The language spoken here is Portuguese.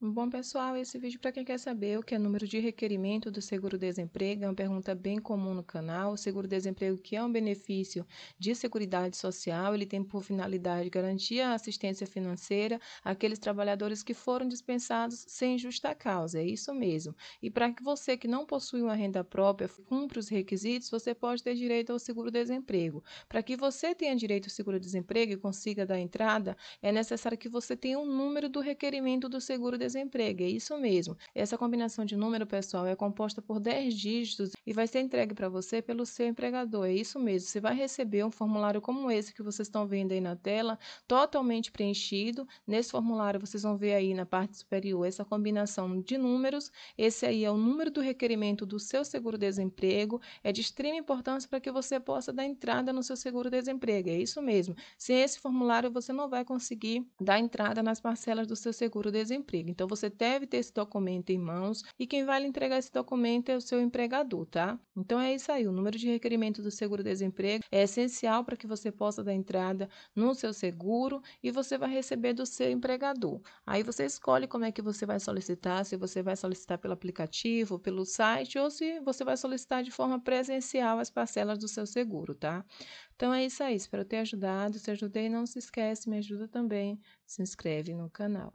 Bom, pessoal, esse vídeo para quem quer saber o que é número de requerimento do seguro-desemprego, é uma pergunta bem comum no canal. O seguro-desemprego, que é um benefício de seguridade social, ele tem por finalidade garantir a assistência financeira àqueles trabalhadores que foram dispensados sem justa causa, é isso mesmo. E para que você que não possui uma renda própria cumpra os requisitos, você pode ter direito ao seguro-desemprego. Para que você tenha direito ao seguro-desemprego e consiga dar entrada, é necessário que você tenha o um número do requerimento do seguro-desemprego desemprego. É isso mesmo. Essa combinação de número, pessoal, é composta por 10 dígitos e vai ser entregue para você pelo seu empregador. É isso mesmo. Você vai receber um formulário como esse que vocês estão vendo aí na tela, totalmente preenchido. Nesse formulário, vocês vão ver aí na parte superior essa combinação de números. Esse aí é o número do requerimento do seu seguro-desemprego. É de extrema importância para que você possa dar entrada no seu seguro-desemprego. É isso mesmo. Sem esse formulário, você não vai conseguir dar entrada nas parcelas do seu seguro-desemprego. Então você deve ter esse documento em mãos e quem vai lhe entregar esse documento é o seu empregador, tá? Então é isso aí, o número de requerimento do seguro-desemprego é essencial para que você possa dar entrada no seu seguro e você vai receber do seu empregador. Aí você escolhe como é que você vai solicitar, se você vai solicitar pelo aplicativo, pelo site ou se você vai solicitar de forma presencial as parcelas do seu seguro, tá? Então é isso aí, espero ter ajudado. Se ajudei, não se esquece, me ajuda também. Se inscreve no canal.